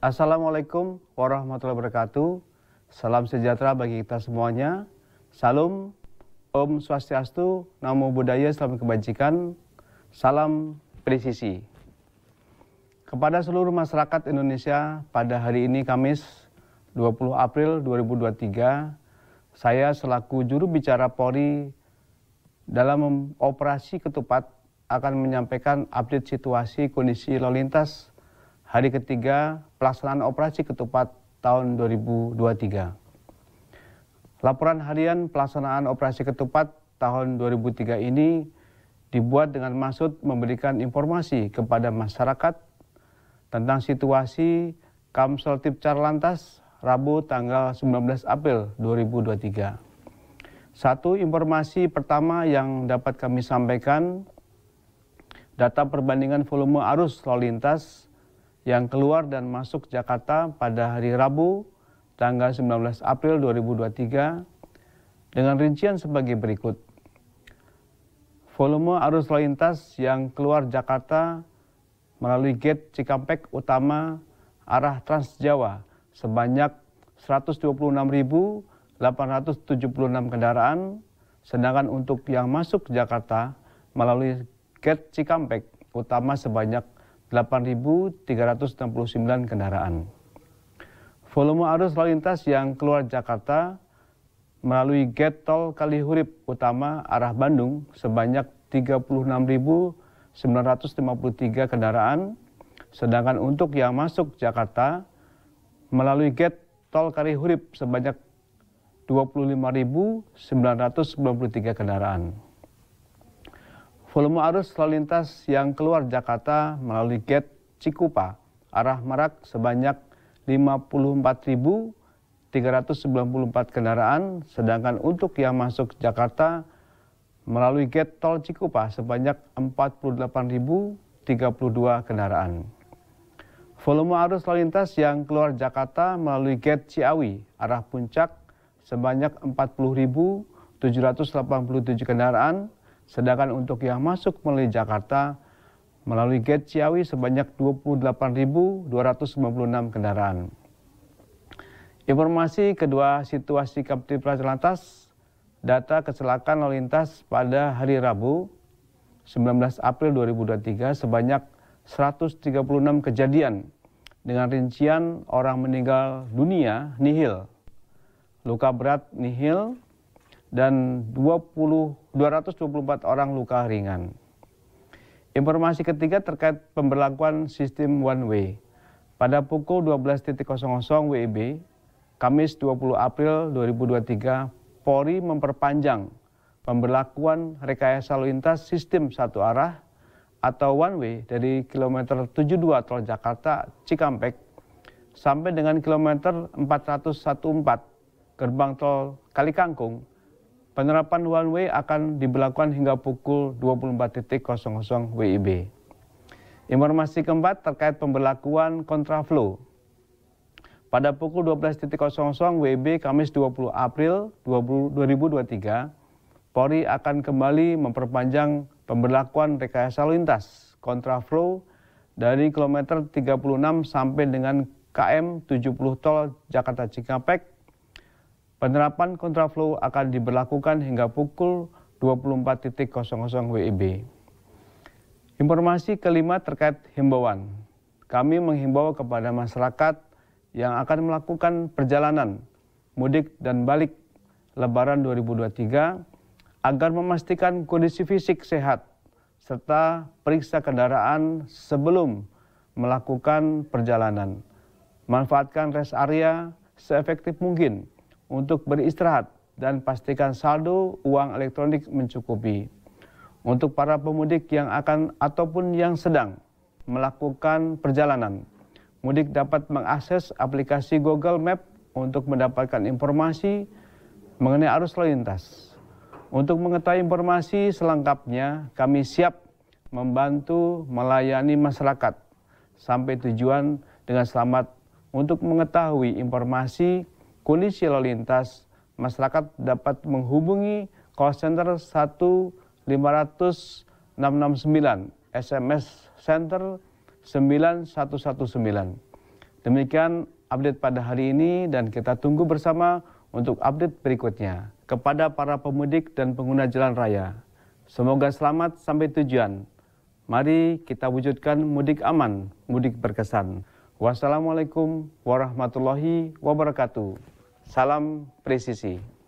Assalamualaikum warahmatullahi wabarakatuh. Salam sejahtera bagi kita semuanya. Salam Om Swastiastu, Namo Buddhaya, Salam Kebajikan, Salam Presisi. Kepada seluruh masyarakat Indonesia, pada hari ini Kamis 20 April 2023, saya selaku juru bicara Polri dalam operasi ketupat akan menyampaikan update situasi kondisi lalu lintas hari ketiga pelaksanaan operasi ketupat tahun 2023. Laporan harian pelaksanaan operasi ketupat tahun 2003 ini dibuat dengan maksud memberikan informasi kepada masyarakat tentang situasi Kamsel Tipcar Lantas Rabu tanggal 19 April 2023. Satu informasi pertama yang dapat kami sampaikan, data perbandingan volume arus lalu lintas yang keluar dan masuk Jakarta pada hari Rabu tanggal 19 April 2023 dengan rincian sebagai berikut. Volume arus lalu lintas yang keluar Jakarta melalui gate Cikampek utama arah Trans Jawa sebanyak 126.876 kendaraan, sedangkan untuk yang masuk Jakarta melalui gate Cikampek utama sebanyak 8.369 kendaraan. Volume arus lalu lintas yang keluar Jakarta melalui gate tol Kalihurip utama arah Bandung sebanyak 36.953 kendaraan, sedangkan untuk yang masuk Jakarta melalui gate tol Kalihurip sebanyak 25.993 kendaraan. Volume arus lalu lintas yang keluar Jakarta melalui gate Cikupa arah Merak sebanyak 54.394 kendaraan, sedangkan untuk yang masuk Jakarta melalui gate tol Cikupa sebanyak 48.032 kendaraan. Volume arus lalu lintas yang keluar Jakarta melalui gate Ciawi arah Puncak sebanyak 40.787 kendaraan, Sedangkan untuk yang masuk melalui Jakarta melalui gate Ciawi sebanyak 28.296 kendaraan. Informasi kedua situasi Kaptipra Lantas, data kecelakaan lalu lintas pada hari Rabu 19 April 2023 sebanyak 136 kejadian dengan rincian orang meninggal dunia nihil, luka berat nihil, dan 20, 224 orang luka ringan. Informasi ketiga terkait pemberlakuan sistem one way. Pada pukul 12.00 WIB, Kamis 20 April 2023, Polri memperpanjang pemberlakuan rekayasa lalu lintas sistem satu arah atau one way dari kilometer 72 tol Jakarta Cikampek sampai dengan kilometer 414 gerbang tol Kalikangkung penerapan one way akan diberlakukan hingga pukul 24.00 WIB. Informasi keempat terkait pemberlakuan kontraflow. Pada pukul 12.00 WIB Kamis 20 April 2023, Polri akan kembali memperpanjang pemberlakuan rekayasa lalu lintas kontraflow dari kilometer 36 sampai dengan KM 70 tol Jakarta Cikampek Penerapan kontraflow akan diberlakukan hingga pukul 24.00 WIB. Informasi kelima terkait himbauan. Kami menghimbau kepada masyarakat yang akan melakukan perjalanan mudik dan balik Lebaran 2023 agar memastikan kondisi fisik sehat serta periksa kendaraan sebelum melakukan perjalanan. Manfaatkan rest area seefektif mungkin untuk beristirahat dan pastikan saldo uang elektronik mencukupi. Untuk para pemudik yang akan ataupun yang sedang melakukan perjalanan, mudik dapat mengakses aplikasi Google Map untuk mendapatkan informasi mengenai arus lalu lintas. Untuk mengetahui informasi selengkapnya, kami siap membantu melayani masyarakat sampai tujuan dengan selamat. Untuk mengetahui informasi, kondisi lalu lintas, masyarakat dapat menghubungi call center 15669, SMS center 9119. Demikian update pada hari ini dan kita tunggu bersama untuk update berikutnya kepada para pemudik dan pengguna jalan raya. Semoga selamat sampai tujuan. Mari kita wujudkan mudik aman, mudik berkesan. Wassalamualaikum warahmatullahi wabarakatuh. Salam presisi.